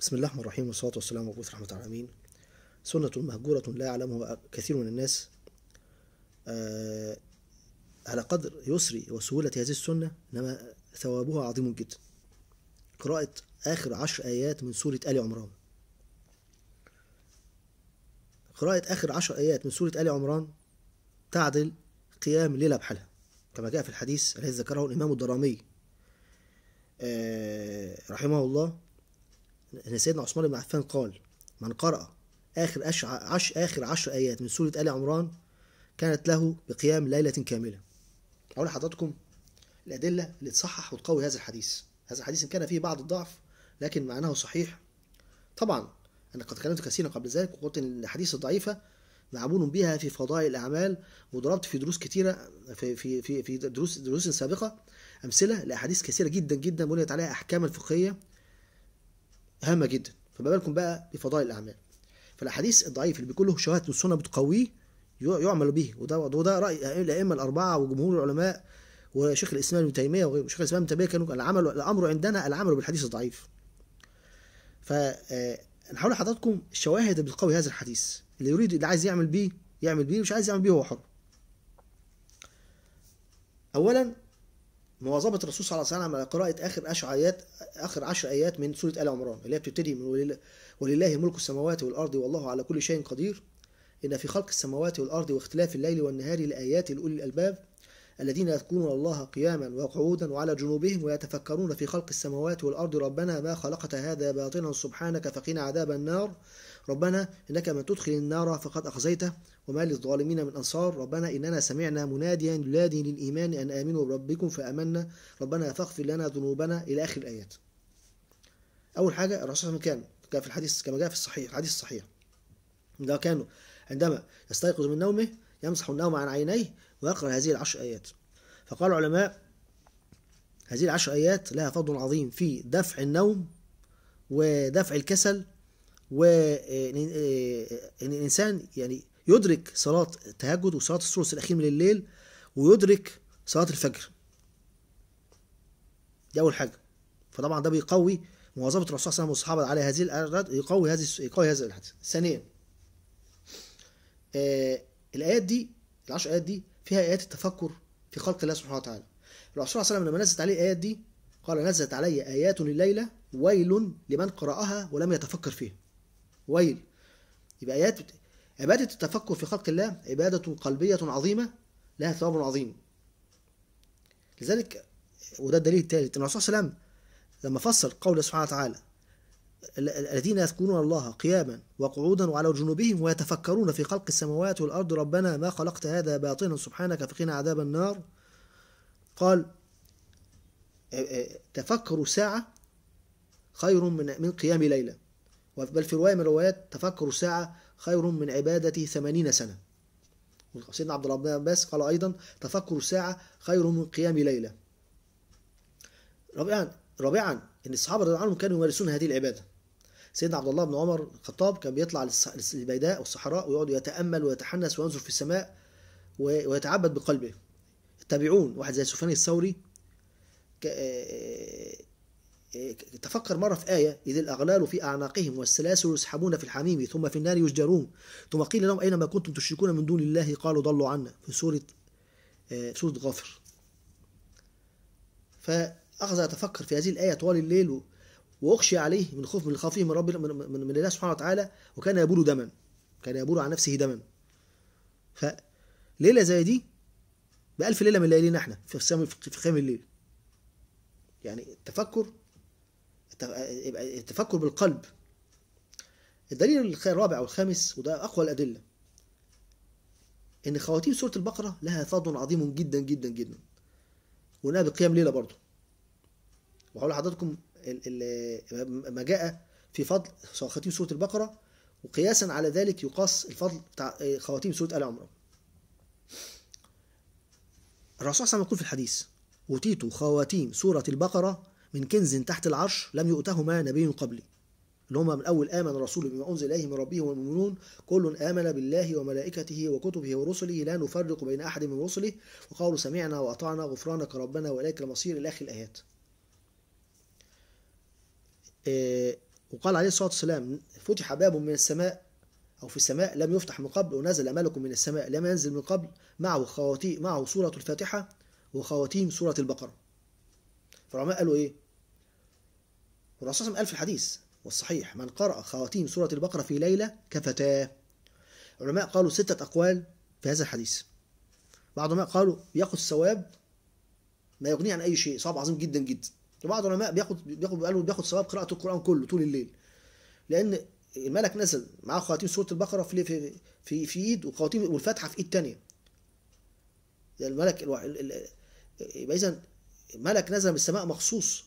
بسم الله الرحمن الرحيم والصلاة والسلام على مبعوث رحمة العالمين سنة مهجورة لا يعلمها كثير من الناس آه على قدر يسر وسهولة هذه السنة إنما ثوابها عظيم جدا قراءة آخر عشر آيات من سورة آل عمران قراءة آخر عشر آيات من سورة آل عمران تعدل قيام ليلة بحالها كما جاء في الحديث الذي ذكره الإمام الدرامي آه رحمه الله سيدنا عثمان بن عفان قال من قرأ آخر أش... عش... آخر عشر آيات من سورة آل عمران كانت له بقيام ليلة كاملة أقول لحضراتكم الأدلة اللي تصحح وتقوي هذا الحديث هذا الحديث إن كان فيه بعض الضعف لكن معناه صحيح طبعا أنا قد تكلمت كثيرا قبل ذلك وقلت إن الأحاديث الضعيفة معمول بها في فضائل الأعمال وضربت في دروس كثيرة في في في, في دروس دروس سابقة أمثلة لأحاديث كثيرة جدا جدا بنيت عليها أحكاما فقهية هامه جدا فما بالكم بقى بفضائل الاعمال فالاحاديث الضعيف اللي بيكون له شواهد السنه بتقويه يعمل به وده وده راي الائمه الاربعه وجمهور العلماء وشيخ الاسلام ابن تيميه وغيره وشيخ الاسلام ابن تيميه كانوا العمل الامر عندنا العمل بالحديث الضعيف ف هنحاول آه، لحضراتكم الشواهد اللي بتقوي هذا الحديث اللي يريد اللي عايز يعمل بيه يعمل بيه مش عايز يعمل بيه هو حر اولا مواظبه الرسول صلى الله عليه وسلم على قراءه اخر عشر ايات اخر عشر ايات من سوره ال عمران اللي هي بتبتدي من ولله ملك السماوات والارض والله على كل شيء قدير ان في خلق السماوات والارض واختلاف الليل والنهار لايات لاولي الالباب الذين يذكرون الله قياما وقعودا وعلى جنوبهم ويتفكرون في خلق السماوات والارض ربنا ما خلقت هذا باطلا سبحانك فقنا عذاب النار ربنا إنك من تدخل النار فقد أخزيته وما للظالمين من أنصار ربنا إننا سمعنا مناديا ينادي للإيمان أن آمنوا بربكم فآمنا ربنا فاغفر لنا ذنوبنا إلى آخر الآيات أول حاجة الرسول كان كان في الحديث كما جاء في الصحيح الحديث الصحيح ده كانوا عندما يستيقظ من نومه يمسح النوم عن عينيه ويقرأ هذه العشر آيات فقال العلماء هذه العشر آيات لها فضل عظيم في دفع النوم ودفع الكسل وان آه، آه، آه، الانسان يعني يدرك صلاه التهجد وصلاه الثلث الاخير من الليل ويدرك صلاه الفجر دي اول حاجه فطبعا ده بيقوي مواظبه الرسول صلى الله عليه وسلم والصحابه على هذه الاعداد يقوي هذه يقوي هذا الحديث ثانيا آه الايات دي العشر ايات دي فيها ايات التفكر في خلق الله سبحانه وتعالى الرسول صلى الله عليه وسلم لما نزلت عليه الايات دي قال نزلت علي ايات الليله ويل لمن قرأها ولم يتفكر فيها ويل يبقى آيات عبادة التفكر في خلق الله عبادة قلبية عظيمة لها ثواب عظيم لذلك وده الدليل الثالث أن الرسول صلى الله عليه وسلم لما فسر قوله سبحانه وتعالى الذين يذكرون الله قياما وقعودا وعلى جنوبهم ويتفكرون في خلق السماوات والأرض ربنا ما خلقت هذا باطلا سبحانك فقنا عذاب النار قال تفكروا ساعة خير من من قيام ليلة بل في رواية من الروايات تفكر ساعة خير من عبادة ثمانين سنة سيدنا عبد الله بن عباس قال أيضا تفكر ساعة خير من قيام ليلة رابعا رابعا ان الصحابه رضي الله عنهم كانوا يمارسون هذه العباده سيدنا عبد الله بن عمر الخطاب كان بيطلع للبيداء والصحراء ويقعد يتامل ويتحنس وينظر في السماء ويتعبد بقلبه التابعون واحد زي سفيان الثوري آه، تفكر مرة في آية إذ الأغلال في أعناقهم والسلاسل يسحبون في الحميم ثم في النار يسجرون ثم قيل لهم أينما كنتم تشركون من دون الله قالوا ضلوا عنا في سورة في آه، سورة غافر فأخذ أتفكر في هذه الآية طوال الليل وأخشي عليه من خوف من خوفه من رب من, من الله سبحانه وتعالى وكان يبول دما كان يبول عن نفسه دما فليلة زي دي بألف ليلة من ليالينا احنا في قيام الليل يعني التفكر يبقى التفكر بالقلب الدليل الرابع والخامس وده أقوى الأدلة إن خواتيم سورة البقرة لها فضل عظيم جدا جدا جدا وإنها بقيام ليلة برضه وهقول لحضراتكم ما جاء في فضل خواتيم سورة البقرة وقياسا على ذلك يقاس الفضل بتاع خواتيم سورة آل عمران الرسول صلى الله عليه وسلم يقول في الحديث أوتيت خواتيم سورة البقرة من كنز تحت العرش لم يؤتهما نبي قبلي اللي هم من اول امن الرسول بما انزل اليه من ربه والمؤمنون كل امن بالله وملائكته وكتبه ورسله لا نفرق بين احد من رسله وقالوا سمعنا واطعنا غفرانك ربنا واليك المصير الى اخر الايات. آه، وقال عليه الصلاه والسلام فتح باب من السماء أو في السماء لم يفتح من قبل ونزل ملك من السماء لم ينزل من قبل معه خواتيم معه سورة الفاتحة وخواتيم سورة البقرة العلماء قالوا ايه والرسول صلى الله عليه وسلم قال في الحديث والصحيح من قرأ خواتيم سورة البقرة في ليلة كفتاه العلماء قالوا ستة أقوال في هذا الحديث بعض العلماء قالوا بياخد الثواب ما يغنيه عن أي شيء صواب عظيم جدا جدا وبعض العلماء بياخد بياخد قالوا بياخد ثواب قراءة القرآن كله طول الليل لأن الملك نزل معاه خواتيم سورة البقرة في في في, في إيد وخواتيم والفاتحة في إيد تانية يعني الملك يبقى إذا ملك نزل من السماء مخصوص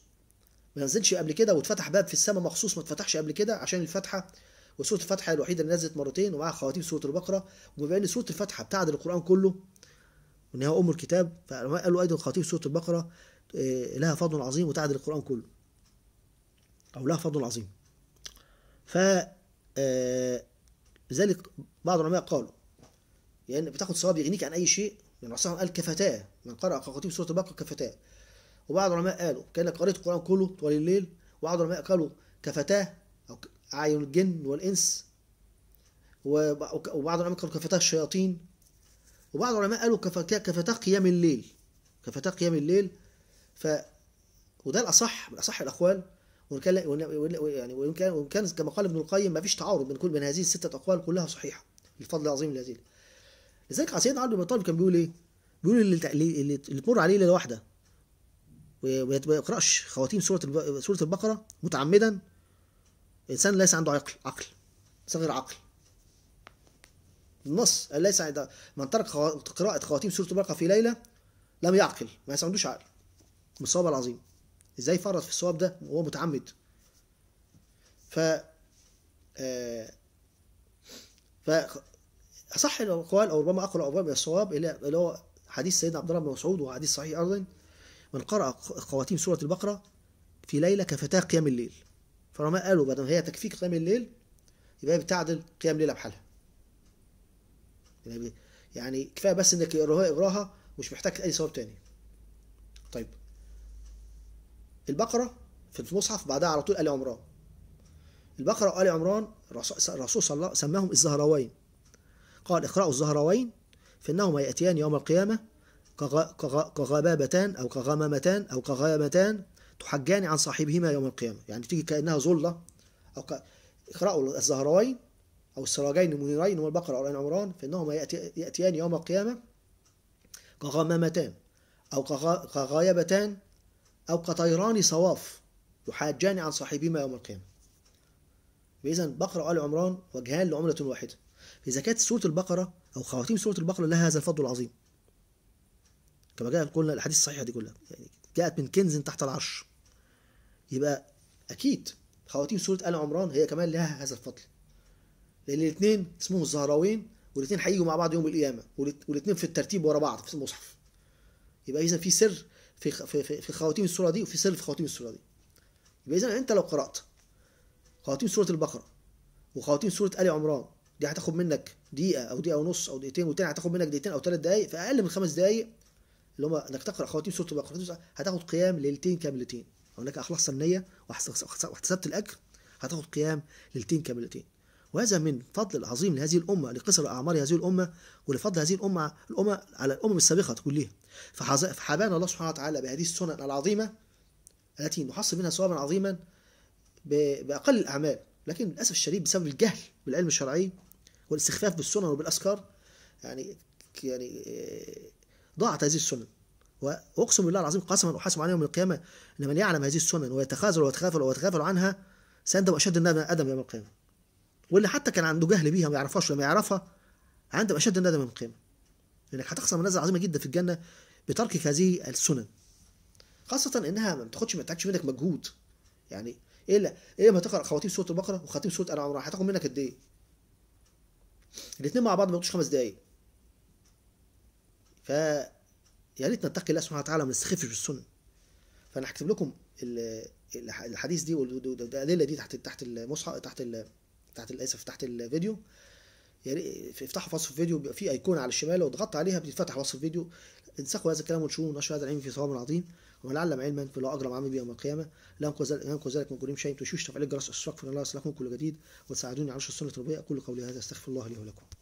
ما نزلش قبل كده واتفتح باب في السماء مخصوص ما اتفتحش قبل كده عشان الفاتحه وسوره الفاتحه الوحيده اللي نزلت مرتين ومعاها خواتيم سوره البقره وبما ان سوره الفاتحه بتعدل القران كله وان هي ام الكتاب فقالوا ايضا خواتيم سوره البقره آه، لها فضل عظيم وتعدل القران كله او لها فضل عظيم ف آه، لذلك بعض العلماء قالوا يعني بتاخد ثواب يغنيك عن اي شيء يعني الرسول قال كفتاه من قرأ خواتيم سورة البقرة كفتاه وبعض العلماء قالوا كانك قريت القران كله طوال الليل وبعض العلماء قالوا كفتاه او اعين الجن والانس وبعض العلماء قالوا كفتاه الشياطين وبعض العلماء قالوا كفتاه قيام الليل كفتاه قيام الليل ف وده الاصح من اصح الاقوال وان كان يعني وان كان وان كان كما قال ابن القيم ما فيش تعارض بين كل من هذه السته اقوال كلها صحيحه الفضل العظيم لهذه لذلك سيدنا علي بن ابي طالب كان بيقول ايه؟ بيقول اللي اللي تمر عليه ليله واحده وما يقراش خواتيم سوره سوره البقره متعمدا انسان ليس عنده عقل عقل صغير عقل النص ليس من ترك قراءه خواتيم سوره البقره في ليله لم يعقل ما عندوش عقل بالصواب العظيم ازاي فرط في الصواب ده وهو متعمد ف آه، ف اصح الاقوال او ربما اقرا ربما الصواب اللي هو حديث سيدنا عبد الله بن مسعود وحديث صحيح ايضا من قرأ خواتيم سورة البقرة في ليلة كفتاه قيام الليل فالعلماء قالوا بدل ما هي تكفيك قيام الليل يبقى هي بتعدل قيام ليلة بحالها يعني كفاية بس انك يقراها اقراها مش محتاج اي ثواب تاني طيب البقرة في المصحف بعدها على طول آل عمران البقرة وآل عمران الرسول صلى الله عليه وسلم سماهم الزهراوين قال اقرأوا الزهراوين فإنهما يأتيان يوم القيامة كغمامتان أو كغمامتان أو كغمامتان تحجان عن صاحبهما يوم القيامة يعني تيجي كأنها ظلة أو ك... اقرأوا الزهراوين أو السراجين المنيرين والبقرة أو عمران فإنهما يأتي... يأتيان يوم القيامة كغمامتان أو كغايبتان أو كطيران صواف يحاجان عن صاحبهما يوم القيامة إذا بقرة آل عمران وجهان لعملة واحدة إذا كانت سورة البقرة أو خواتيم سورة البقرة لها هذا الفضل العظيم كما جاء قلنا الاحاديث الصحيحه دي كلها يعني جاءت من كنز تحت العرش يبقى اكيد خواتيم سوره ال عمران هي كمان لها هذا الفضل لان الاثنين اسمهم الزهراوين والاثنين هيجوا مع بعض يوم القيامه والاثنين في الترتيب ورا بعض في المصحف يبقى اذا في سر في في خواتيم السوره دي وفي سر في خواتيم السوره دي يبقى اذا انت لو قرات خواتيم سوره البقره وخواتيم سوره ال عمران دي هتاخد منك دقيقه او دقيقه ونص او دقيقتين وتاني هتاخد منك دقيقتين او ثلاث دقائق في اقل من خمس دقائق اللي هم انك تقرا خواتيم سوره البقره هتاخد قيام ليلتين كاملتين هناك اخلصت النيه واحتسبت الاجر هتاخد قيام ليلتين كاملتين وهذا من فضل العظيم لهذه الامه لقصر اعمار هذه الامه ولفضل هذه الامه الامه على الامم السابقه كلها فحبانا الله سبحانه وتعالى بهذه السنن العظيمه التي نحصل منها ثوابا عظيما باقل الاعمال لكن للاسف الشديد بسبب الجهل بالعلم الشرعي والاستخفاف بالسنن وبالاذكار يعني يعني ضاعت هذه السنن واقسم بالله العظيم قسما احاسب عليه يوم القيامه ان من يعلم هذه السنن ويتخاذل ويتغافل ويتغافل عنها سيندم اشد الندم ادم يوم القيامه واللي حتى كان عنده جهل بيها ما يعرفهاش لما يعرفها عنده اشد الندم يوم القيامه لانك هتخسر منازل عظيمه جدا في الجنه بتركك هذه السنن خاصه انها ما بتاخدش ما بتاخدش منك مجهود يعني ايه لا ايه ما تقرا خواتيم سوره البقره وخواتيم سوره انا عمران هتاخد منك قد ايه الاثنين مع بعض ما ياخدوش خمس دقائق فيا ريت نتقي الله سبحانه وتعالى ما نستخفش بالسنه فانا هكتب لكم الحديث دي والادله دي تحت تحت المصحف تحت تحت الاسف تحت الفيديو يا ريت افتحوا في وصف الفيديو بيبقى في ايقونة على الشمال لو ضغطت عليها بتتفتح وصف الفيديو انسخوا هذا الكلام وانشروه نشر هذا العلم في ثواب عظيم ولعلم علما فلا اجرم عمل به يوم القيامه لا ينقذ ذلك من كل شيء تشوش تفعيل الجرس في الله يصلحكم كل جديد وتساعدوني على نشر السنه التربيه اقول قولي هذا استغفر الله لي ولكم